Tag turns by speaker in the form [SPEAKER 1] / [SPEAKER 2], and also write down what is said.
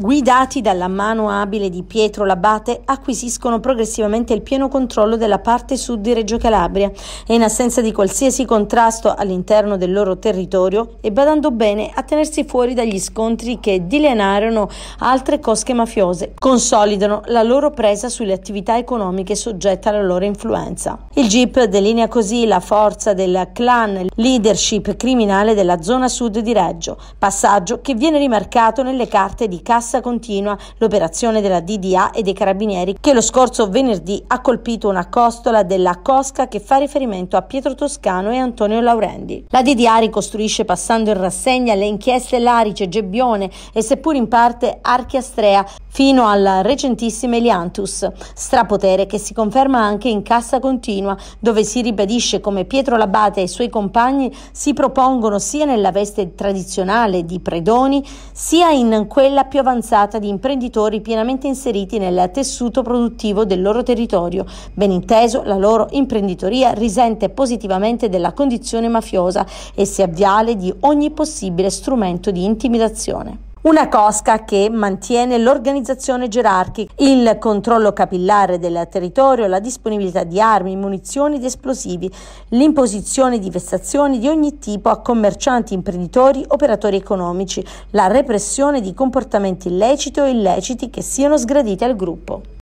[SPEAKER 1] guidati dalla mano abile di Pietro Labate, acquisiscono progressivamente il pieno controllo della parte sud di Reggio Calabria e in assenza di qualsiasi contrasto all'interno del loro territorio e badando bene a tenersi fuori dagli scontri che dilenarono altre cosche mafiose, consolidano la loro presa sulle attività economiche soggette alla loro influenza. Il GIP delinea così la forza del clan leadership criminale della zona sud di Reggio, passaggio che viene rimarcato nelle carte di Cassa Bassa continua l'operazione della DDA e dei carabinieri che lo scorso venerdì ha colpito una costola della Cosca che fa riferimento a Pietro Toscano e Antonio Laurendi. La DDA ricostruisce passando in rassegna le inchieste Larice, Gebbione e seppur in parte Archiastrea fino alla recentissima Eliantus, strapotere che si conferma anche in cassa continua dove si ribadisce come Pietro Labate e i suoi compagni si propongono sia nella veste tradizionale di predoni sia in quella più avanzata avanzata di imprenditori pienamente inseriti nel tessuto produttivo del loro territorio. Ben inteso, la loro imprenditoria risente positivamente della condizione mafiosa e si avviale di ogni possibile strumento di intimidazione. Una cosca che mantiene l'organizzazione gerarchica, il controllo capillare del territorio, la disponibilità di armi, munizioni ed esplosivi, l'imposizione di vessazioni di ogni tipo a commercianti, imprenditori, operatori economici, la repressione di comportamenti illeciti o illeciti che siano sgraditi al gruppo.